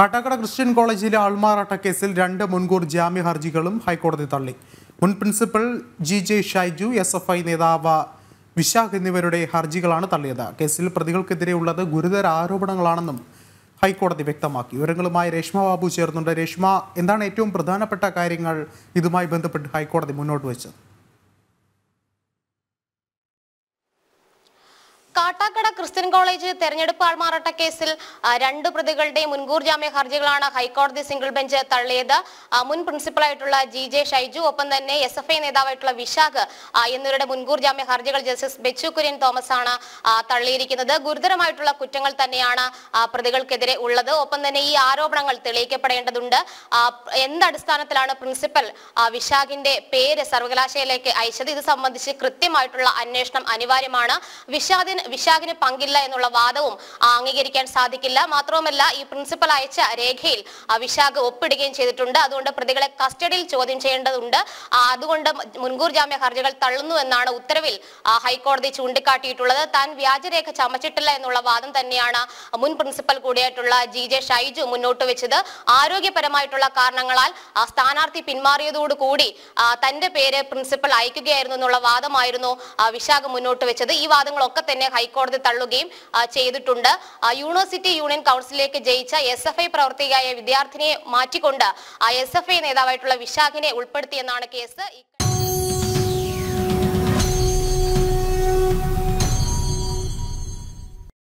Kattakada Christian കോളേജിലെ ആൾമാറാട്ട കേസിൽ രണ്ട് മുൻകൂർ ജാമ്യ ഹർജികളും ഹൈക്കോടതി തള്ളി മുൻ principal G J Shaiju S F I നേതാവ് വിശാഖ് എന്നിവരുടെ ഹർജികളാണ് തള്ളിയത് കേസിൽ പ്രതികൾക്കെതിരെയുള്ളത് ഗുരുതര ആരോപണങ്ങളാണെന്നും ഹൈക്കോടതി വ്യക്തമാക്കി വിവരങ്ങളുമായി രേഷ്മ ബാബു ചേർന്നുണ്ട് രേഷ്മ എന്താണ് ഏറ്റവും പ്രധാനപ്പെട്ട കാര്യങ്ങൾ ഇതുമായി ബന്ധപ്പെട്ട് ഹൈക്കോടതി മുന്നോട്ട് വെച്ചത് കാട്ടാക്കട ക്രിസ്ത്യൻ കോളേജ് തെരഞ്ഞെടുപ്പ് ആൾമാറാട്ട കേസിൽ രണ്ട് പ്രതികളുടെ മുൻകൂർ ജാമ്യ ഹർജികളാണ് ഹൈക്കോടതി സിംഗിൾ ബെഞ്ച് തള്ളിയത് മുൻ പ്രിൻസിപ്പളായിട്ടുള്ള ജി ജെ ഷൈജു ഒപ്പം തന്നെ എസ് എഫ് ഐ നേതാവായിട്ടുള്ള വിശാഖ് എന്നിവരുടെ മുൻകൂർ ജാമ്യ ഹർജികൾ ജസ്റ്റിസ് ബെച്ചു കുര്യൻ തോമസ് ആണ് തള്ളിയിരിക്കുന്നത് ഗുരുതരമായിട്ടുള്ള കുറ്റങ്ങൾ തന്നെയാണ് പ്രതികൾക്കെതിരെ ഉള്ളത് ഒപ്പം തന്നെ ഈ ആരോപണങ്ങൾ തെളിയിക്കപ്പെടേണ്ടതുണ്ട് എന്തടിസ്ഥാനത്തിലാണ് പ്രിൻസിപ്പൽ വിശാഖിന്റെ പേര് സർവകലാശാലയിലേക്ക് അയച്ചത് ഇത് സംബന്ധിച്ച് കൃത്യമായിട്ടുള്ള അന്വേഷണം അനിവാര്യമാണ് വിഷാദിന് വിശാഖിന് പങ്കില്ല എന്നുള്ള വാദവും അംഗീകരിക്കാൻ സാധിക്കില്ല മാത്രവുമല്ല ഈ പ്രിൻസിപ്പൽ അയച്ച രേഖയിൽ വിശാഖ് ഒപ്പിടുകയും ചെയ്തിട്ടുണ്ട് അതുകൊണ്ട് പ്രതികളെ കസ്റ്റഡിയിൽ ചോദ്യം ചെയ്യേണ്ടതുണ്ട് അതുകൊണ്ട് മുൻകൂർ ജാമ്യ ഹർജികൾ തള്ളുന്നു എന്നാണ് ഉത്തരവിൽ ഹൈക്കോടതി ചൂണ്ടിക്കാട്ടിയിട്ടുള്ളത് താൻ വ്യാജരേഖ ചമച്ചിട്ടില്ല എന്നുള്ള വാദം തന്നെയാണ് മുൻ പ്രിൻസിപ്പൽ കൂടിയായിട്ടുള്ള ജി ജെ ഷൈജു മുന്നോട്ട് വെച്ചത് ആരോഗ്യപരമായിട്ടുള്ള കാരണങ്ങളാൽ സ്ഥാനാർത്ഥി പിന്മാറിയതോടുകൂടി തന്റെ പേര് പ്രിൻസിപ്പൽ അയക്കുകയായിരുന്നു എന്നുള്ള വാദമായിരുന്നു വിശാഖ് മുന്നോട്ട് വെച്ചത് ഈ വാദങ്ങളൊക്കെ തന്നെ ഹൈക്കോടതി തള്ളുകയും ചെയ്തിട്ടുണ്ട് യൂണിവേഴ്സിറ്റി യൂണിയൻ കൗൺസിലിലേക്ക് ജയിച്ച എസ് എഫ് ഐ പ്രവർത്തകയായ വിദ്യാർത്ഥിനിയെ മാറ്റിക്കൊണ്ട് എസ് എഫ് ഐ നേതാവായിട്ടുള്ള വിശാഖിനെ ഉൾപ്പെടുത്തിയെന്നാണ് കേസ്